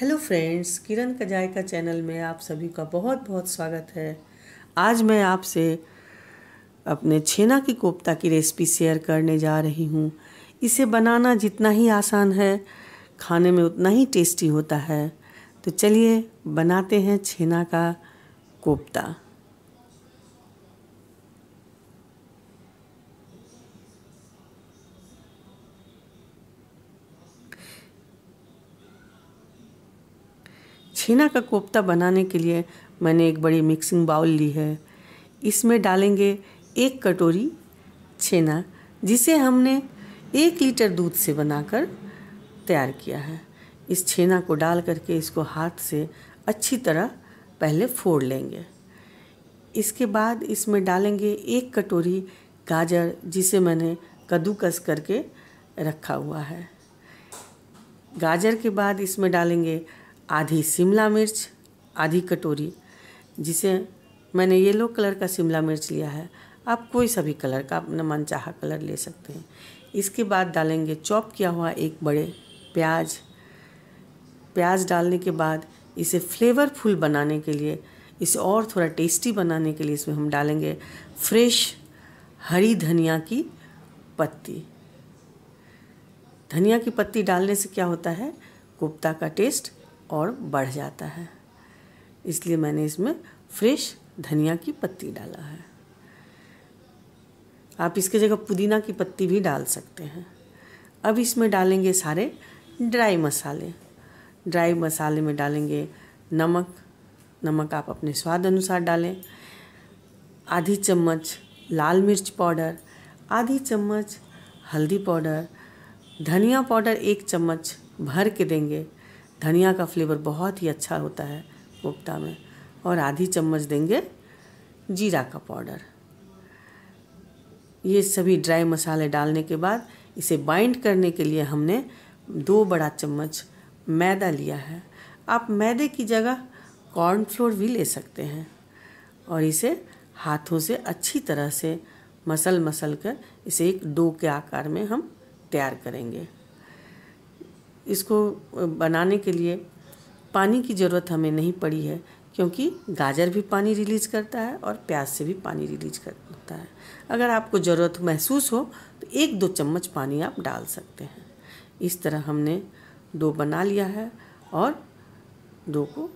hello friends किरण कजाई का channel में आप सभी का बहुत बहुत स्वागत है आज मैं आपसे अपने छेना की कोफ्ता की रेसिपी शेयर करने जा रही हूँ इसे बनाना जितना ही आसान है खाने में उतना ही टेस्टी होता है तो चलिए बनाते हैं छेना का कोफ्ता छीना का कोफ्ता बनाने के लिए मैंने एक बड़ी मिक्सिंग बाउल ली है इसमें डालेंगे एक कटोरी छेना जिसे हमने एक लीटर दूध से बनाकर तैयार किया है इस छेना को डाल करके इसको हाथ से अच्छी तरह पहले फोड़ लेंगे इसके बाद इसमें डालेंगे एक कटोरी गाजर जिसे मैंने कद्दूकस करके रखा हुआ है गाजर के बाद इसमें डालेंगे आधी शिमला मिर्च आधी कटोरी जिसे मैंने येलो कलर का शिमला मिर्च लिया है आप कोई सा भी कलर का अपना मनचाहा कलर ले सकते हैं इसके बाद डालेंगे चॉप किया हुआ एक बड़े प्याज प्याज डालने के बाद इसे फ्लेवरफुल बनाने के लिए इसे और थोड़ा टेस्टी बनाने के लिए इसमें हम डालेंगे फ्रेश हरी धनिया की पत्ती धनिया की पत्ती डालने से क्या होता है कोफ्ता का टेस्ट और बढ़ जाता है इसलिए मैंने इसमें फ्रेश धनिया की पत्ती डाला है आप इसके जगह पुदीना की पत्ती भी डाल सकते हैं अब इसमें डालेंगे सारे ड्राई मसाले ड्राई मसाले में डालेंगे नमक नमक आप अपने स्वाद अनुसार डालें आधी चम्मच लाल मिर्च पाउडर आधी चम्मच हल्दी पाउडर धनिया पाउडर एक चम्मच भर के देंगे धनिया का फ्लेवर बहुत ही अच्छा होता है कोफ्ता में और आधी चम्मच देंगे जीरा का पाउडर ये सभी ड्राई मसाले डालने के बाद इसे बाइंड करने के लिए हमने दो बड़ा चम्मच मैदा लिया है आप मैदे की जगह कॉर्नफ्लोर भी ले सकते हैं और इसे हाथों से अच्छी तरह से मसल मसल कर इसे एक डो के आकार में हम तैयार करेंगे इसको बनाने के लिए पानी की ज़रूरत हमें नहीं पड़ी है क्योंकि गाजर भी पानी रिलीज़ करता है और प्याज से भी पानी रिलीज करता है अगर आपको ज़रूरत महसूस हो तो एक दो चम्मच पानी आप डाल सकते हैं इस तरह हमने दो बना लिया है और दो को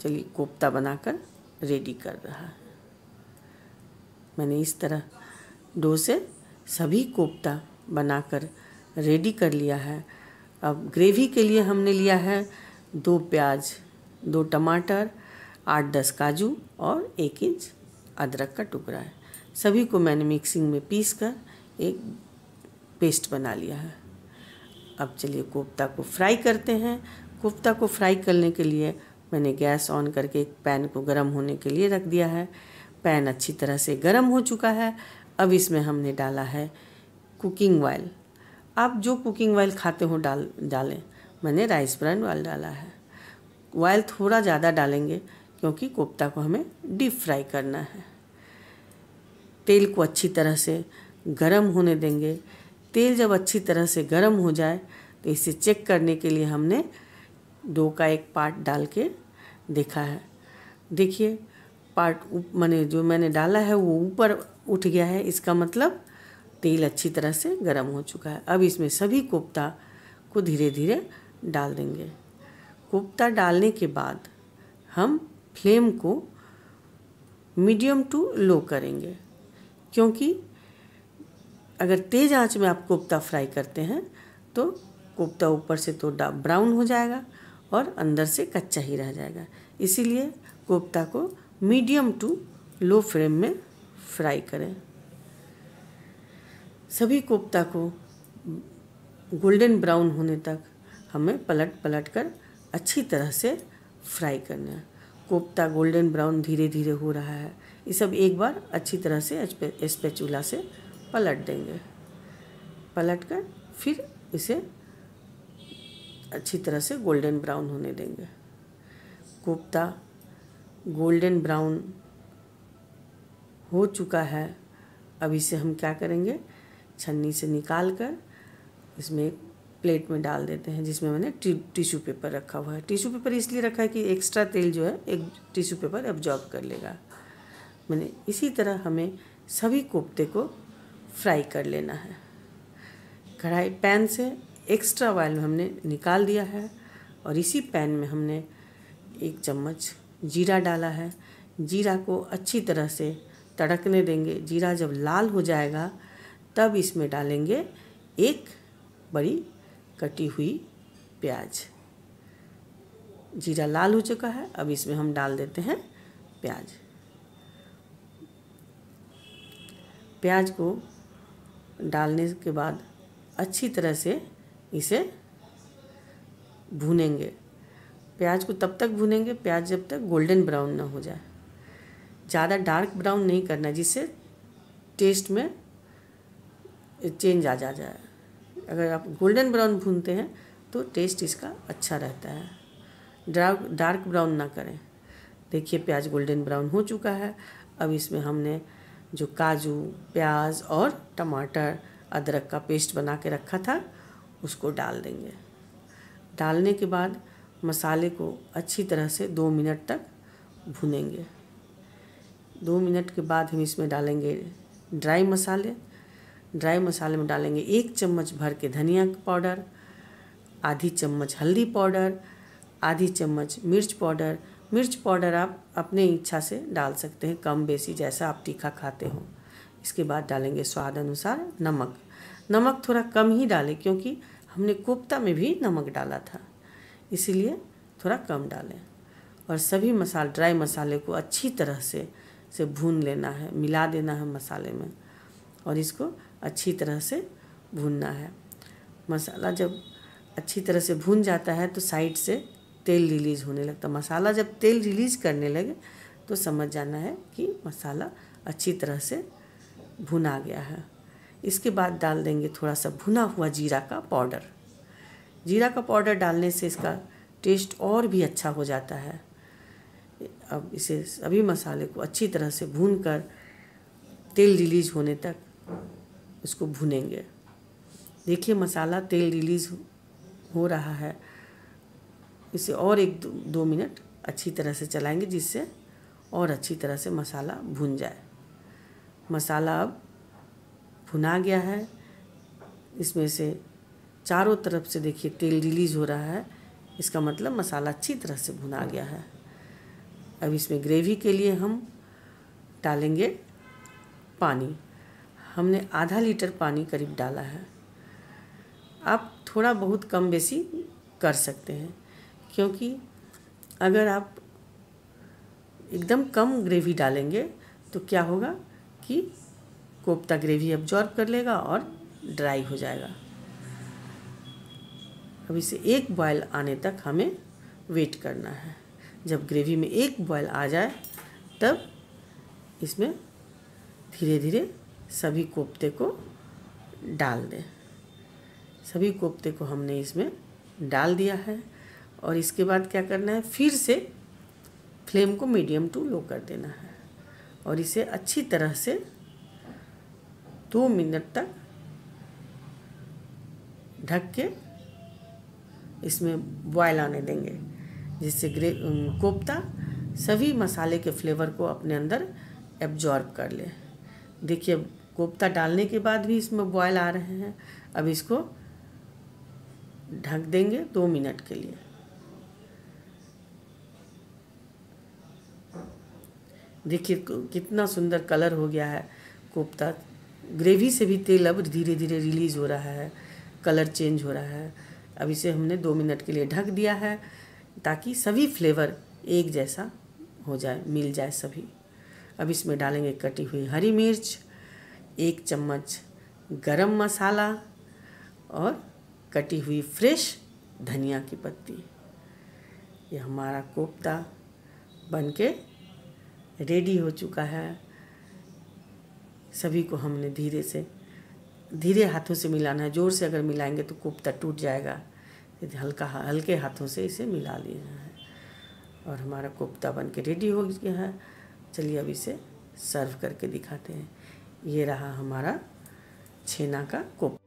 चलिए कोफ्ता बनाकर रेडी कर रहा है मैंने इस तरह डो से सभी कोफ्ता बनाकर रेडी कर लिया है अब ग्रेवी के लिए हमने लिया है दो प्याज दो टमाटर आठ दस काजू और एक इंच अदरक का टुकड़ा है सभी को मैंने मिक्सिंग में पीस कर एक पेस्ट बना लिया है अब चलिए कोफ्ता को फ्राई करते हैं कोफ्ता को फ्राई करने के लिए मैंने गैस ऑन करके एक पैन को गर्म होने के लिए रख दिया है पैन अच्छी तरह से गर्म हो चुका है अब इसमें हमने डाला है कुकिंग ऑयल आप जो कुकिंग ऑयल खाते हो डाल डालें मैंने राइस ब्रान ऑयल डाला है ऑयल थोड़ा ज़्यादा डालेंगे क्योंकि कोफ्ता को हमें डीप फ्राई करना है तेल को अच्छी तरह से गर्म होने देंगे तेल जब अच्छी तरह से गर्म हो जाए तो इसे चेक करने के लिए हमने दो का एक पार्ट डाल के देखा है देखिए पार्ट मैंने जो मैंने डाला है वो ऊपर उठ गया है इसका मतलब तेल अच्छी तरह से गर्म हो चुका है अब इसमें सभी कोफ्ता को धीरे धीरे डाल देंगे कोफ्ता डालने के बाद हम फ्लेम को मीडियम टू लो करेंगे क्योंकि अगर तेज़ आंच में आप कोफ्ता फ्राई करते हैं तो कोफ्ता ऊपर से तो ब्राउन हो जाएगा और अंदर से कच्चा ही रह जाएगा इसीलिए कोफ्ता को मीडियम टू लो फ्लेम में फ्राई करें सभी कोफ्ता को गोल्डन ब्राउन होने तक हमें पलट पलट कर अच्छी तरह से फ्राई करना है कोफ्ता गोल्डन ब्राउन धीरे धीरे हो रहा है ये सब एक बार अच्छी तरह से स्पेचूला से पलट देंगे पलट कर फिर इसे अच्छी तरह से गोल्डन ब्राउन होने देंगे कोफ्ता गोल्डन ब्राउन हो चुका है अब इसे हम क्या करेंगे छन्नी से निकाल कर इसमें एक प्लेट में डाल देते हैं जिसमें मैंने टिश्यू पेपर रखा हुआ है टिश्यू पेपर इसलिए रखा है कि एक्स्ट्रा तेल जो है एक टिश्यू पेपर एब्जॉर्ब कर लेगा मैंने इसी तरह हमें सभी कोफ्ते को फ्राई कर लेना है कढ़ाई पैन से एक्स्ट्रा ऑयल हमने निकाल दिया है और इसी पैन में हमने एक चम्मच जीरा डाला है जीरा को अच्छी तरह से तड़कने देंगे जीरा जब लाल हो जाएगा तब इसमें डालेंगे एक बड़ी कटी हुई प्याज जीरा लाल हो चुका है अब इसमें हम डाल देते हैं प्याज प्याज को डालने के बाद अच्छी तरह से इसे भूनेंगे प्याज को तब तक भूनेंगे प्याज जब तक गोल्डन ब्राउन ना हो जाए ज़्यादा डार्क ब्राउन नहीं करना जिससे टेस्ट में चेंज आ जा जाए अगर आप गोल्डन ब्राउन भूनते हैं तो टेस्ट इसका अच्छा रहता है डार्क डार्क ब्राउन ना करें देखिए प्याज गोल्डन ब्राउन हो चुका है अब इसमें हमने जो काजू प्याज और टमाटर अदरक का पेस्ट बना के रखा था उसको डाल देंगे डालने के बाद मसाले को अच्छी तरह से दो मिनट तक भुनेंगे दो मिनट के बाद हम इसमें डालेंगे ड्राई मसाले ड्राई मसाले में डालेंगे एक चम्मच भर के धनिया पाउडर आधी चम्मच हल्दी पाउडर आधी चम्मच मिर्च पाउडर मिर्च पाउडर आप अपने इच्छा से डाल सकते हैं कम बेसी जैसा आप तीखा खाते हो इसके बाद डालेंगे स्वाद अनुसार नमक नमक थोड़ा कम ही डालें क्योंकि हमने कोफ्ता में भी नमक डाला था इसीलिए थोड़ा कम डालें और सभी मसाले ड्राई मसाले को अच्छी तरह से से भून लेना है मिला देना है मसाले में और इसको अच्छी तरह से भूनना है मसाला जब अच्छी तरह से भून जाता है तो साइड से तेल रिलीज होने लगता मसाला जब तेल रिलीज करने लगे तो समझ जाना है कि मसाला अच्छी तरह से भुना गया है इसके बाद डाल देंगे थोड़ा सा भुना हुआ जीरा का पाउडर जीरा का पाउडर डालने से इसका टेस्ट और भी अच्छा हो जाता है अब इसे सभी मसाले को अच्छी तरह से भून कर तेल रिलीज होने तक इसको भुनेंगे देखिए मसाला तेल रिलीज़ हो रहा है इसे और एक दो, दो मिनट अच्छी तरह से चलाएंगे जिससे और अच्छी तरह से मसाला भुन जाए मसाला अब भुना गया है इसमें से चारों तरफ से देखिए तेल रिलीज़ हो रहा है इसका मतलब मसाला अच्छी तरह से भुना गया है अब इसमें ग्रेवी के लिए हम डालेंगे पानी हमने आधा लीटर पानी करीब डाला है आप थोड़ा बहुत कम बेसी कर सकते हैं क्योंकि अगर आप एकदम कम ग्रेवी डालेंगे तो क्या होगा कि कोफ्ता ग्रेवी अब्जॉर्ब कर लेगा और ड्राई हो जाएगा अब इसे एक बॉयल आने तक हमें वेट करना है जब ग्रेवी में एक बॉयल आ जाए तब इसमें धीरे धीरे सभी कोफ्ते को डाल दें सभी कोफ्ते को हमने इसमें डाल दिया है और इसके बाद क्या करना है फिर से फ्लेम को मीडियम टू लो कर देना है और इसे अच्छी तरह से दो मिनट तक ढक के इसमें बॉयल आने देंगे जिससे ग्रे कोफ्ता सभी मसाले के फ्लेवर को अपने अंदर एब्जॉर्ब कर ले देखिए कोफ्ता डालने के बाद भी इसमें बॉयल आ रहे हैं अब इसको ढक देंगे दो मिनट के लिए देखिए कितना सुंदर कलर हो गया है कोफ्ता ग्रेवी से भी तेल अब धीरे धीरे रिलीज़ हो रहा है कलर चेंज हो रहा है अब इसे हमने दो मिनट के लिए ढक दिया है ताकि सभी फ्लेवर एक जैसा हो जाए मिल जाए सभी अब इसमें डालेंगे कटी हुई हरी मिर्च एक चम्मच गरम मसाला और कटी हुई फ्रेश धनिया की पत्ती ये हमारा कोफ्ता बनके रेडी हो चुका है सभी को हमने धीरे से धीरे हाथों से मिलाना है ज़ोर से अगर मिलाएंगे तो कोफ्ता टूट जाएगा हल्का हल्के हाथों से इसे मिला लेना है और हमारा कोफ्ता बन के रेडी हो गया है चलिए अब इसे सर्व करके दिखाते हैं ये रहा हमारा छेना का कोप